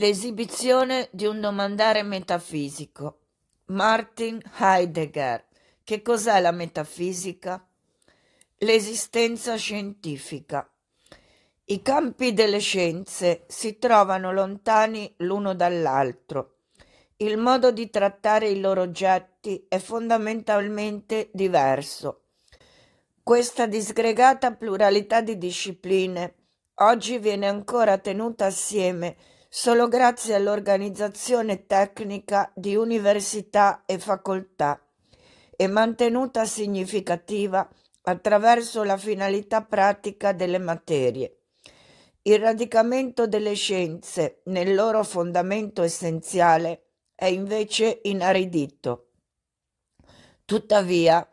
L'esibizione di un domandare metafisico. Martin Heidegger. Che cos'è la metafisica? L'esistenza scientifica. I campi delle scienze si trovano lontani l'uno dall'altro. Il modo di trattare i loro oggetti è fondamentalmente diverso. Questa disgregata pluralità di discipline oggi viene ancora tenuta assieme solo grazie all'organizzazione tecnica di università e facoltà e mantenuta significativa attraverso la finalità pratica delle materie. Il radicamento delle scienze nel loro fondamento essenziale è invece inaridito. Tuttavia,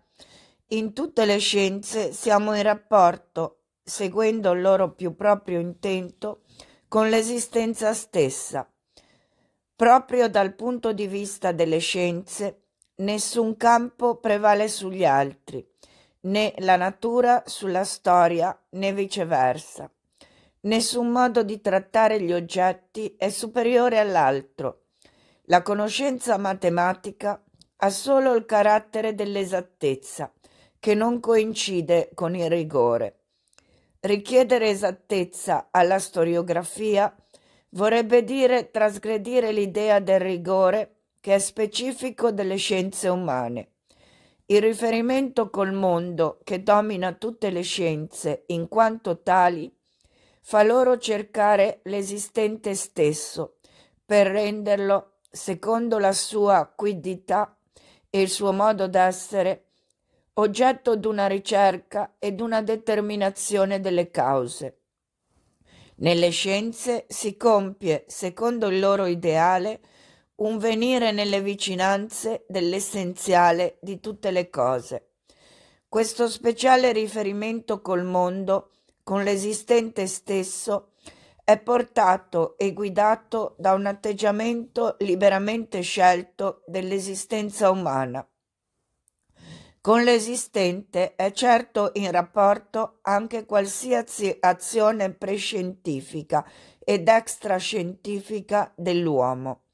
in tutte le scienze siamo in rapporto, seguendo il loro più proprio intento, con l'esistenza stessa. Proprio dal punto di vista delle scienze, nessun campo prevale sugli altri, né la natura sulla storia, né viceversa. Nessun modo di trattare gli oggetti è superiore all'altro. La conoscenza matematica ha solo il carattere dell'esattezza, che non coincide con il rigore. Richiedere esattezza alla storiografia vorrebbe dire trasgredire l'idea del rigore che è specifico delle scienze umane. Il riferimento col mondo che domina tutte le scienze in quanto tali fa loro cercare l'esistente stesso per renderlo, secondo la sua quiddità e il suo modo d'essere, oggetto d'una ricerca e d'una determinazione delle cause. Nelle scienze si compie, secondo il loro ideale, un venire nelle vicinanze dell'essenziale di tutte le cose. Questo speciale riferimento col mondo, con l'esistente stesso, è portato e guidato da un atteggiamento liberamente scelto dell'esistenza umana con l'esistente è certo in rapporto anche qualsiasi azione prescientifica ed extrascientifica dell'uomo.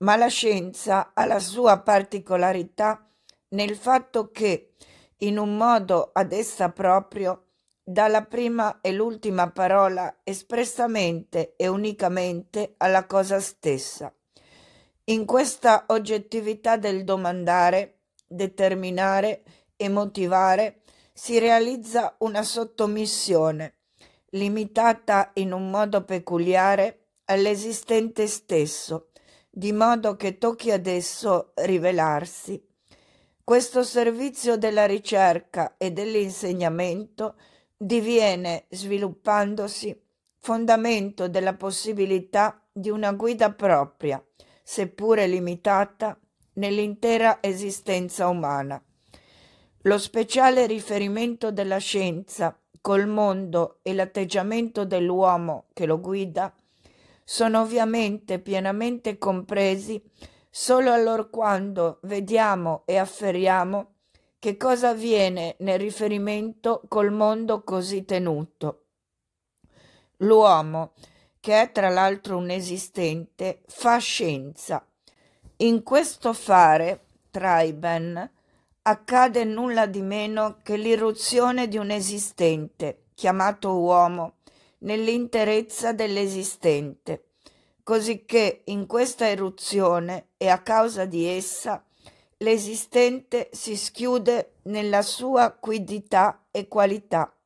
Ma la scienza ha la sua particolarità nel fatto che, in un modo ad essa proprio, dà la prima e l'ultima parola espressamente e unicamente alla cosa stessa. In questa oggettività del domandare, determinare e motivare, si realizza una sottomissione, limitata in un modo peculiare all'esistente stesso, di modo che tocchi ad esso rivelarsi. Questo servizio della ricerca e dell'insegnamento diviene, sviluppandosi, fondamento della possibilità di una guida propria, seppure limitata, nell'intera esistenza umana. Lo speciale riferimento della scienza col mondo e l'atteggiamento dell'uomo che lo guida sono ovviamente pienamente compresi solo allorquando vediamo e afferiamo che cosa avviene nel riferimento col mondo così tenuto. L'uomo, che è tra l'altro un esistente, fa scienza in questo fare, Traiben, accade nulla di meno che l'irruzione di un esistente, chiamato uomo, nell'interezza dell'esistente, cosicché in questa irruzione e a causa di essa l'esistente si schiude nella sua quiddità e qualità.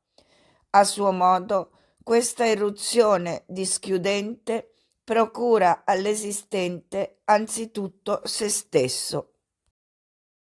A suo modo, questa irruzione di dischiudente procura all'esistente anzitutto se stesso.